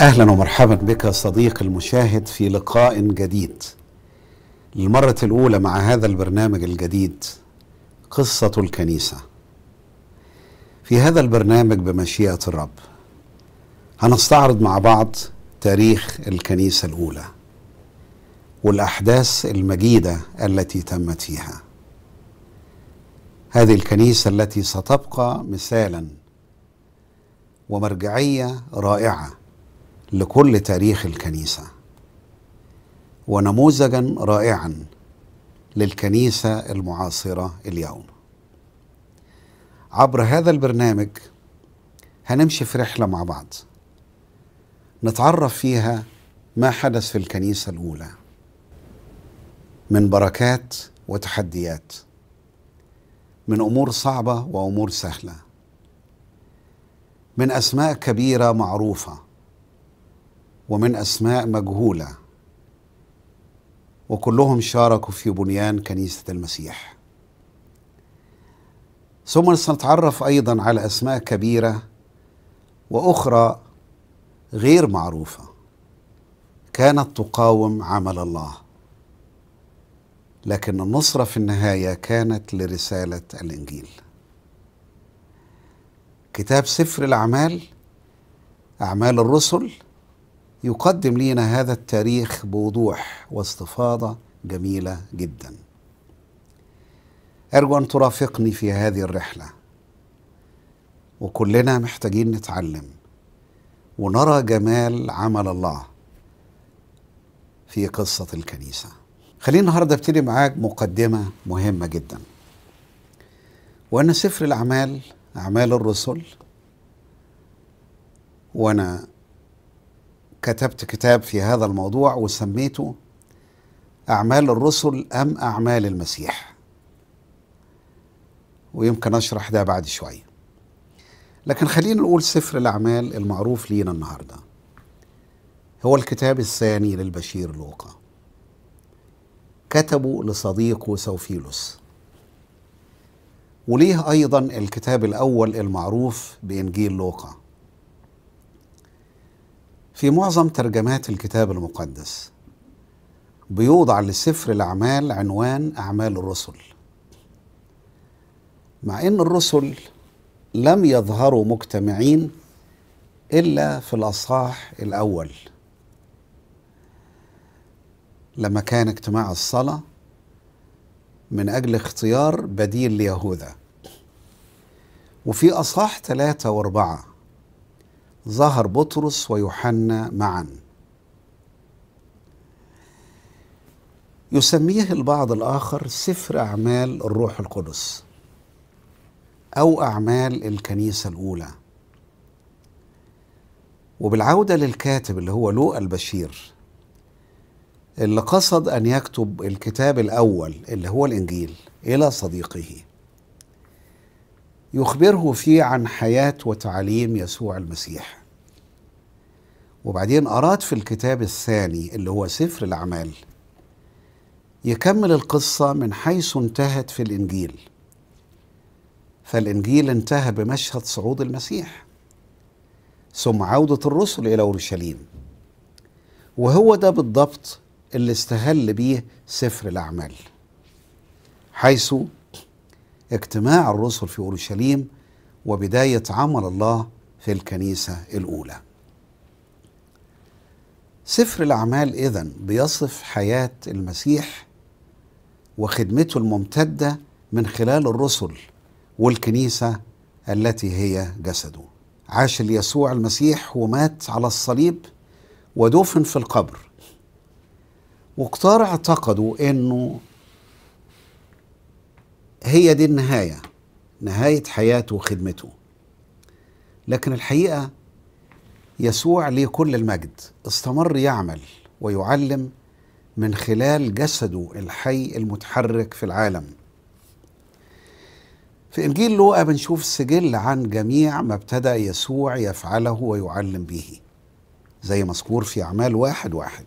اهلا ومرحبا بك صديقي المشاهد في لقاء جديد للمره الاولى مع هذا البرنامج الجديد قصه الكنيسه في هذا البرنامج بمشيئة الرب هنستعرض مع بعض تاريخ الكنيسة الأولى والأحداث المجيدة التي تمت فيها هذه الكنيسة التي ستبقى مثالا ومرجعية رائعة لكل تاريخ الكنيسة ونموذجا رائعا للكنيسة المعاصرة اليوم عبر هذا البرنامج هنمشي في رحلة مع بعض نتعرف فيها ما حدث في الكنيسة الأولى من بركات وتحديات من أمور صعبة وأمور سهلة من أسماء كبيرة معروفة ومن أسماء مجهولة وكلهم شاركوا في بنيان كنيسة المسيح ثم سنتعرف أيضا على أسماء كبيرة وأخرى غير معروفة كانت تقاوم عمل الله لكن النصرة في النهاية كانت لرسالة الإنجيل كتاب سفر الأعمال أعمال الرسل يقدم لنا هذا التاريخ بوضوح واستفاضة جميلة جداً أرجو أن ترافقني في هذه الرحلة وكلنا محتاجين نتعلم ونرى جمال عمل الله في قصة الكنيسة خلينا النهاردة ابتدي معاك مقدمة مهمة جدا وأن سفر الأعمال أعمال الرسل وأنا كتبت كتاب في هذا الموضوع وسميته أعمال الرسل أم أعمال المسيح ويمكن أشرح ده بعد شوية لكن خلينا نقول سفر الأعمال المعروف لينا النهاردة هو الكتاب الثاني للبشير لوقا كتبه لصديقه سوفيلوس وليه أيضا الكتاب الأول المعروف بإنجيل لوقا في معظم ترجمات الكتاب المقدس بيوضع لسفر الأعمال عنوان أعمال الرسل مع ان الرسل لم يظهروا مجتمعين الا في الاصحاح الاول لما كان اجتماع الصلاه من اجل اختيار بديل ليهوذا وفي اصحاح ثلاثه واربعه ظهر بطرس ويوحنا معا يسميه البعض الاخر سفر اعمال الروح القدس أو أعمال الكنيسة الأولى وبالعودة للكاتب اللي هو لوقا البشير اللي قصد أن يكتب الكتاب الأول اللي هو الإنجيل إلى صديقه يخبره فيه عن حياة وتعليم يسوع المسيح وبعدين أراد في الكتاب الثاني اللي هو سفر الأعمال يكمل القصة من حيث انتهت في الإنجيل فالإنجيل انتهى بمشهد صعود المسيح ثم عودة الرسل إلى أورشليم وهو ده بالضبط اللي استهل بيه سفر الأعمال حيث اجتماع الرسل في أورشليم وبداية عمل الله في الكنيسة الأولى سفر الأعمال إذن بيصف حياة المسيح وخدمته الممتدة من خلال الرسل والكنيسة التي هي جسده عاش ليسوع المسيح ومات على الصليب ودفن في القبر وكتار اعتقدوا انه هي دي النهاية نهاية حياته وخدمته لكن الحقيقة يسوع ليه كل المجد استمر يعمل ويعلم من خلال جسده الحي المتحرك في العالم في إنجيل لوقا بنشوف سجل عن جميع ما ابتدى يسوع يفعله ويعلم به زي مذكور في أعمال واحد واحد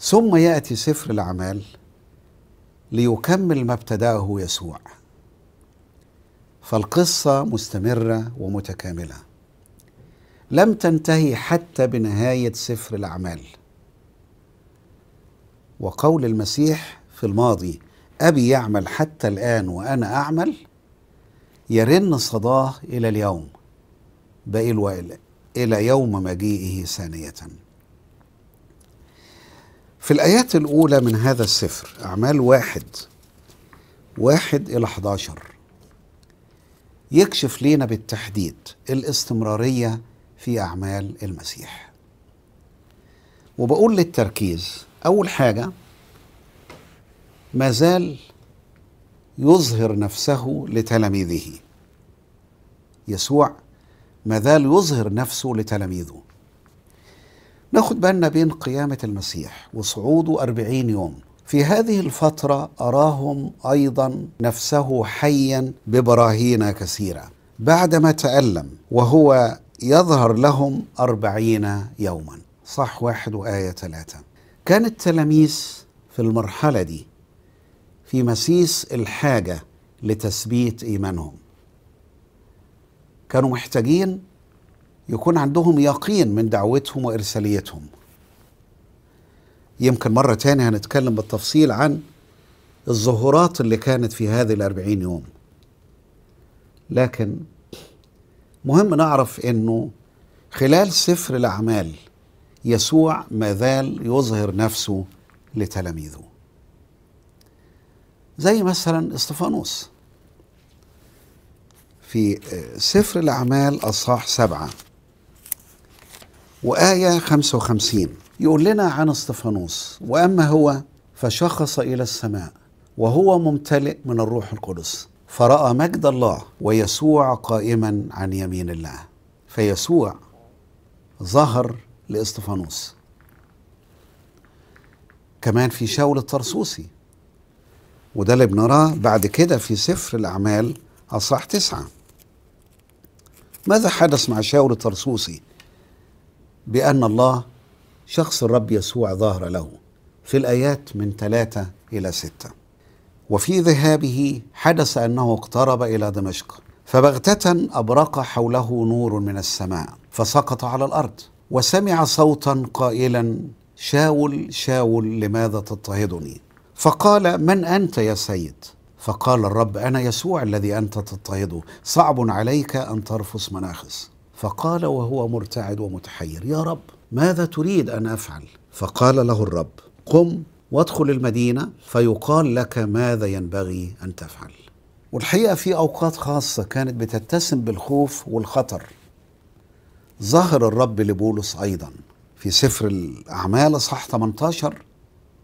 ثم يأتي سفر الأعمال ليكمل ما ابتداه يسوع فالقصة مستمرة ومتكاملة لم تنتهي حتى بنهاية سفر الأعمال وقول المسيح في الماضي أبي يعمل حتى الآن وأنا أعمل يرن صداه إلى اليوم بقيل وإلى إلى يوم مجيئه ثانية في الآيات الأولى من هذا السفر أعمال واحد واحد إلى 11 يكشف لنا بالتحديد الاستمرارية في أعمال المسيح وبقول للتركيز أول حاجة ما زال يظهر نفسه لتلاميذه يسوع ما زال يظهر نفسه لتلاميذه ناخد بالنا بين قيامة المسيح وصعوده أربعين يوم في هذه الفترة أراهم أيضا نفسه حيا ببراهين كثيرة بعدما تألم وهو يظهر لهم أربعين يوما صح واحد وآية ثلاثة كان التلاميذ في المرحلة دي في مسيس الحاجه لتثبيت ايمانهم كانوا محتاجين يكون عندهم يقين من دعوتهم وارساليتهم يمكن مره تانية هنتكلم بالتفصيل عن الظهورات اللي كانت في هذه الأربعين يوم لكن مهم نعرف أنه خلال سفر الأعمال يسوع ما زال يظهر نفسه لتلاميذه زي مثلا استفانوس في سفر الأعمال أصحاح سبعة وآية 55 يقول لنا عن استفانوس وأما هو فشخص إلى السماء وهو ممتلئ من الروح القدس فرأى مجد الله ويسوع قائما عن يمين الله فيسوع ظهر لاستفانوس كمان في شاول الطرسوسي وده اللي بنراه بعد كده في سفر الأعمال أصح تسعة ماذا حدث مع شاول الطرسوسي بأن الله شخص الرب يسوع ظهر له في الآيات من ثلاثة إلى ستة وفي ذهابه حدث أنه اقترب إلى دمشق فبغتة أبرق حوله نور من السماء فسقط على الأرض وسمع صوتا قائلا شاول شاول لماذا تضطهدني فقال من انت يا سيد فقال الرب انا يسوع الذي انت تضطهده صعب عليك ان ترفس مناخس فقال وهو مرتعد ومتحير يا رب ماذا تريد ان افعل فقال له الرب قم وادخل المدينه فيقال لك ماذا ينبغي ان تفعل والحقيقه في اوقات خاصه كانت بتتسم بالخوف والخطر ظهر الرب لبولس ايضا في سفر الاعمال اصحاح 18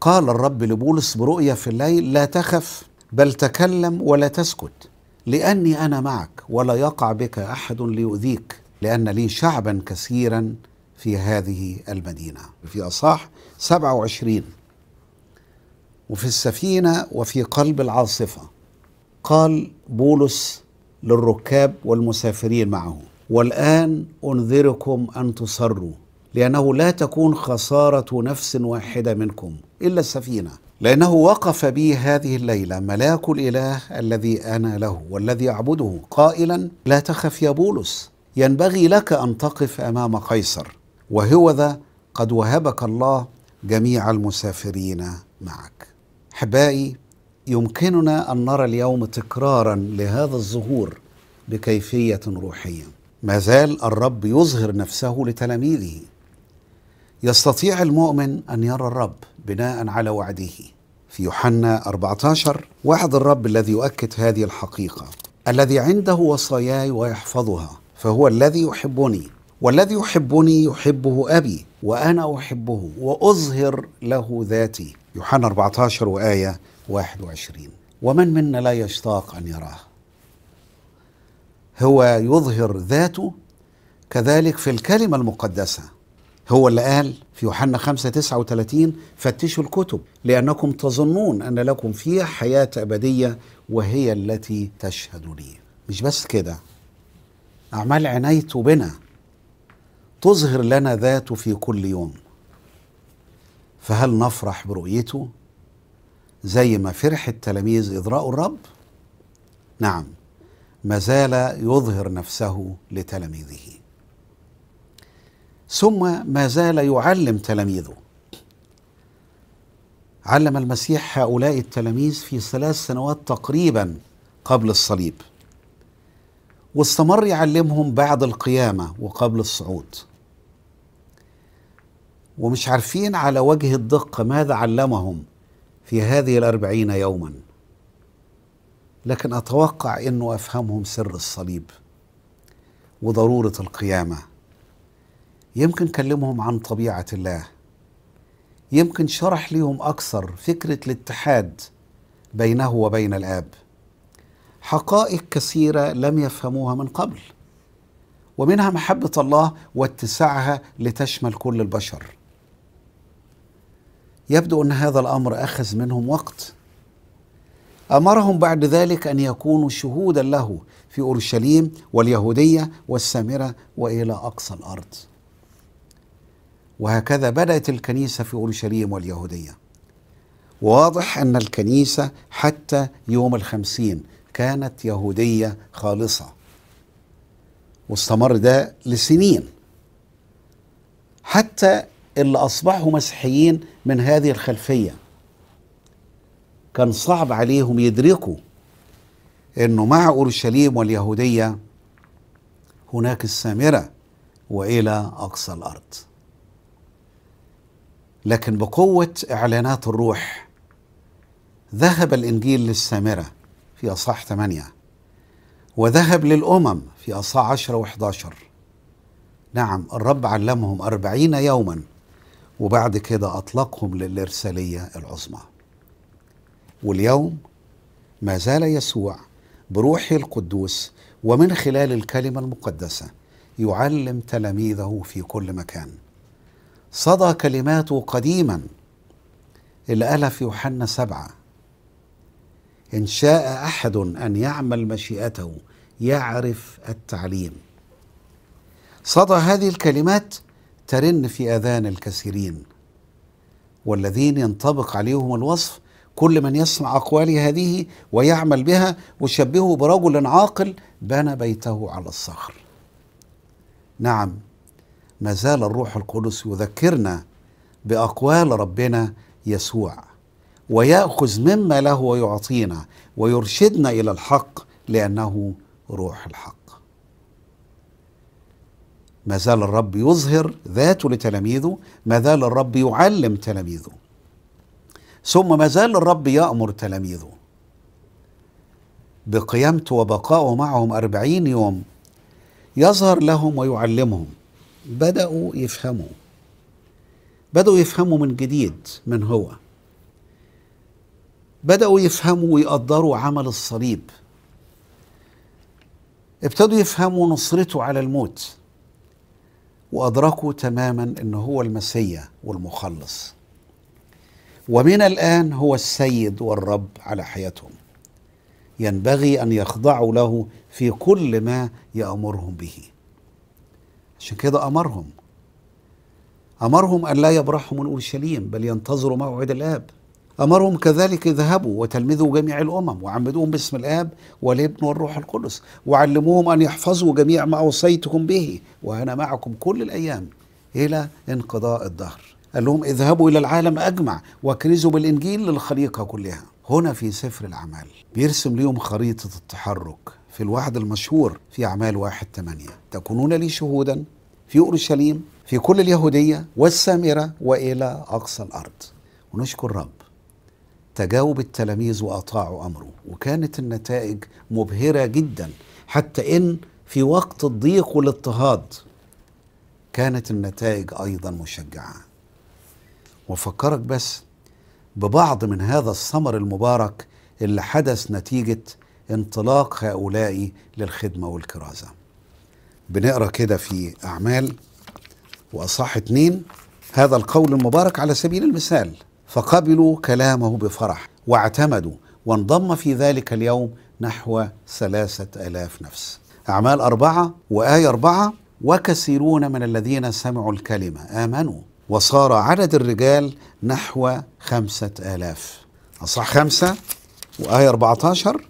قال الرب لبولس برؤيا في الليل لا تخف بل تكلم ولا تسكت لأني أنا معك ولا يقع بك أحد ليؤذيك لأن لي شعبا كثيرا في هذه المدينة في أصح 27 وفي السفينة وفي قلب العاصفة قال بولس للركاب والمسافرين معه والآن أنذركم أن تصروا لأنه لا تكون خسارة نفس واحدة منكم إلا السفينة لأنه وقف بي هذه الليلة ملاك الإله الذي أنا له والذي أعبده قائلا لا تخف يا بولس ينبغي لك أن تقف أمام قيصر وهوذا قد وهبك الله جميع المسافرين معك حبائي يمكننا أن نرى اليوم تكرارا لهذا الظهور بكيفية روحية ما زال الرب يظهر نفسه لتلاميذه يستطيع المؤمن أن يرى الرب بناء على وعده في يوحنا 14 وعد الرب الذي يؤكد هذه الحقيقة الذي عنده وصاياي ويحفظها فهو الذي يحبني والذي يحبني يحبه أبي وأنا أحبه وأظهر له ذاتي يوحنا 14 وآية 21 ومن منا لا يشتاق أن يراه هو يظهر ذاته كذلك في الكلمة المقدسة هو اللي قال في يوحنا 5 39 فتشوا الكتب لأنكم تظنون أن لكم فيها حياة أبدية وهي التي تشهد لي مش بس كده أعمال عنايته بنا تظهر لنا ذاته في كل يوم فهل نفرح برؤيته زي ما فرح التلاميذ إذ رأوا الرب نعم ما زال يظهر نفسه لتلاميذه ثم ما زال يعلم تلاميذه علم المسيح هؤلاء التلاميذ في ثلاث سنوات تقريبا قبل الصليب واستمر يعلمهم بعد القيامة وقبل الصعود ومش عارفين على وجه الدقة ماذا علمهم في هذه الأربعين يوما لكن أتوقع أنه أفهمهم سر الصليب وضرورة القيامة يمكن كلمهم عن طبيعة الله يمكن شرح لهم أكثر فكرة الاتحاد بينه وبين الآب حقائق كثيرة لم يفهموها من قبل ومنها محبة الله واتساعها لتشمل كل البشر يبدو أن هذا الأمر أخذ منهم وقت أمرهم بعد ذلك أن يكونوا شهودا له في أورشليم واليهودية والسامرة وإلى أقصى الأرض وهكذا بدأت الكنيسة في أورشليم واليهودية واضح أن الكنيسة حتى يوم الخمسين كانت يهودية خالصة واستمر ده لسنين حتى اللي أصبحوا مسيحيين من هذه الخلفية كان صعب عليهم يدركوا أنه مع أورشليم واليهودية هناك السامرة وإلى أقصى الأرض لكن بقوه اعلانات الروح ذهب الانجيل للسامره في اصحاح 8 وذهب للامم في أصح 10 و11 نعم الرب علمهم أربعين يوما وبعد كده أطلقهم للإرسالية العظمى واليوم ما زال يسوع بروحه القدوس ومن خلال الكلمة المقدسة يعلم تلاميذه في كل مكان صدى كلماته قديما اللي قالها في يوحنا سبعة إن شاء أحد أن يعمل مشيئته يعرف التعليم صدى هذه الكلمات ترن في آذان الكثيرين والذين ينطبق عليهم الوصف كل من يسمع أقوالي هذه ويعمل بها وشبهه برجل عاقل بنى بيته على الصخر نعم ما زال الروح القدس يذكرنا باقوال ربنا يسوع وياخذ مما له ويعطينا ويرشدنا الى الحق لانه روح الحق ما زال الرب يظهر ذاته لتلاميذه ما زال الرب يعلم تلاميذه ثم ما زال الرب يأمر تلاميذه بقيامته وبقائه معهم أربعين يوم يظهر لهم ويعلمهم بدأوا يفهموا بدأوا يفهموا من جديد من هو بدأوا يفهموا ويقدروا عمل الصليب ابتدوا يفهموا نصرته على الموت وأدركوا تماما أنه هو المسيا والمخلص ومن الآن هو السيد والرب على حياتهم ينبغي أن يخضعوا له في كل ما يأمرهم به عشان كده أمرهم أمرهم أن لا يبرحوا من أورشليم بل ينتظروا موعد الآب أمرهم كذلك اذهبوا وتلمذوا جميع الأمم وعمدوهم باسم الآب والابن والروح القدس وعلموهم أن يحفظوا جميع ما أوصيتكم به وأنا معكم كل الأيام إلى انقضاء الدهر قال لهم اذهبوا إلى العالم أجمع واكنزوا بالإنجيل للخليقة كلها هنا في سفر الأعمال بيرسم ليهم خريطة التحرك في الوعد المشهور في أعمال واحد ثمانية تكونون لي شهودا في أورشليم في كل اليهودية والسامرة وإلى أقصى الأرض ونشكر رب تجاوب التلاميذ وأطاعوا أمره وكانت النتائج مبهرة جدا حتى إن في وقت الضيق والاضطهاد كانت النتائج أيضا مشجعة وفكرك بس ببعض من هذا الثمر المبارك اللي حدث نتيجة انطلاق هؤلاء للخدمة والكرازة بنقرأ كده في أعمال وأصح اتنين هذا القول المبارك على سبيل المثال فقبلوا كلامه بفرح واعتمدوا وانضم في ذلك اليوم نحو ثلاثة ألاف نفس أعمال أربعة وآية أربعة وكثيرون من الذين سمعوا الكلمة آمنوا وصار عدد الرجال نحو خمسة آلاف أصح خمسة وآية 14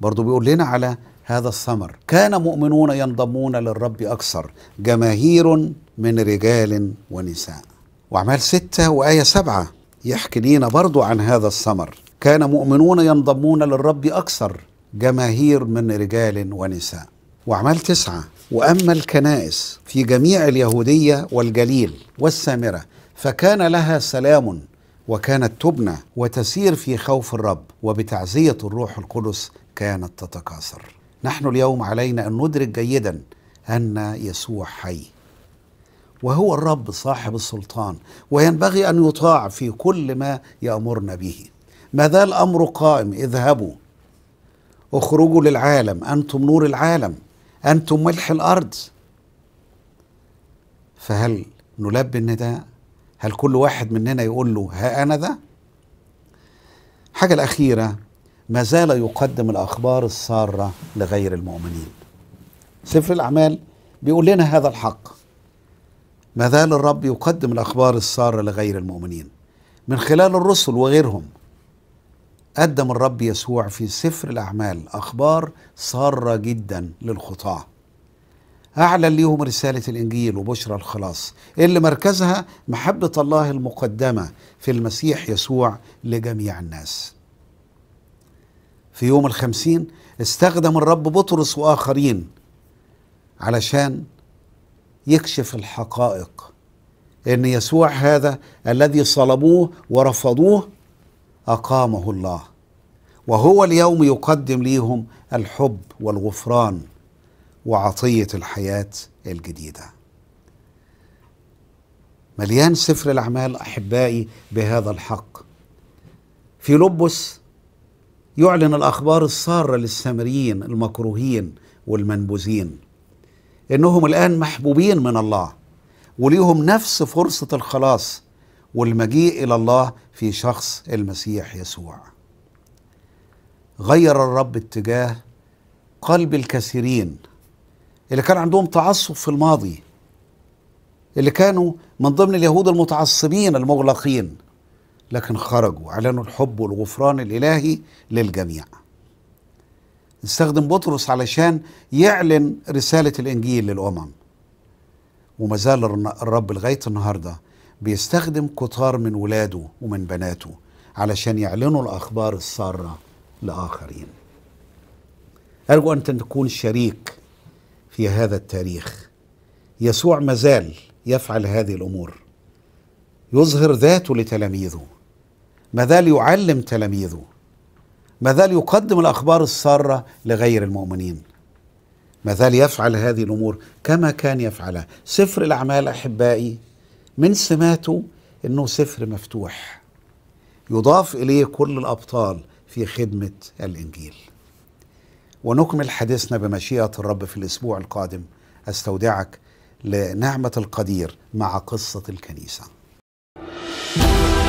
برضو بيقول لنا على هذا الثمر كان مؤمنون ينضمون للرب أكثر جماهير من رجال ونساء وأعمال ستة وآية سبعة يحكي لينا برضو عن هذا الثمر كان مؤمنون ينضمون للرب أكثر جماهير من رجال ونساء وأعمال تسعة وأما الكنائس في جميع اليهودية والجليل والسامرة فكان لها سلام وكانت تبنى وتسير في خوف الرب وبتعزية الروح القدس كانت تتكاثر نحن اليوم علينا أن ندرك جيدا أن يسوع حي وهو الرب صاحب السلطان وينبغي أن يطاع في كل ما يأمرنا به ما زال الأمر قائم اذهبوا اخرجوا للعالم أنتم نور العالم أنتم ملح الأرض فهل نلبي النداء هل كل واحد مننا يقول له ها أنا ذا؟ حاجة الأخيرة ما زال يقدم الأخبار السارة لغير المؤمنين سفر الأعمال بيقول لنا هذا الحق ما زال الرب يقدم الأخبار السارة لغير المؤمنين من خلال الرسل وغيرهم قدم الرب يسوع في سفر الأعمال أخبار سارة جدا للخطاة أعلن ليهم رسالة الإنجيل وبشرى الخلاص اللي مركزها محبة الله المقدمة في المسيح يسوع لجميع الناس في يوم الخمسين استخدم الرب بطرس وآخرين علشان يكشف الحقائق ان يسوع هذا الذي صلبوه ورفضوه اقامه الله وهو اليوم يقدم ليهم الحب والغفران وعطية الحياة الجديدة مليان سفر الأعمال أحبائي بهذا الحق في لبس يعلن الأخبار السارة للسامريين المكروهين والمنبوذين إنهم الآن محبوبين من الله وليهم نفس فرصة الخلاص والمجيء إلى الله في شخص المسيح يسوع غير الرب اتجاه قلب الكثيرين اللي كان عندهم تعصب في الماضي اللي كانوا من ضمن اليهود المتعصبين المغلقين لكن خرجوا اعلنوا الحب والغفران الالهي للجميع استخدم بطرس علشان يعلن رساله الانجيل للامم وما زال الرب لغايه النهارده بيستخدم كتار من ولاده ومن بناته علشان يعلنوا الاخبار الساره لاخرين ارجو ان تكون شريك في هذا التاريخ يسوع مازال يفعل هذه الامور يظهر ذاته لتلاميذه مازال يعلم تلاميذه مازال يقدم الاخبار الساره لغير المؤمنين مازال يفعل هذه الامور كما كان يفعلها سفر الاعمال احبائي من سماته انه سفر مفتوح يضاف اليه كل الابطال في خدمه الانجيل ونكمل حديثنا بمشيئة الرب في الأسبوع القادم أستودعك لنعمة القدير مع قصة الكنيسة thank you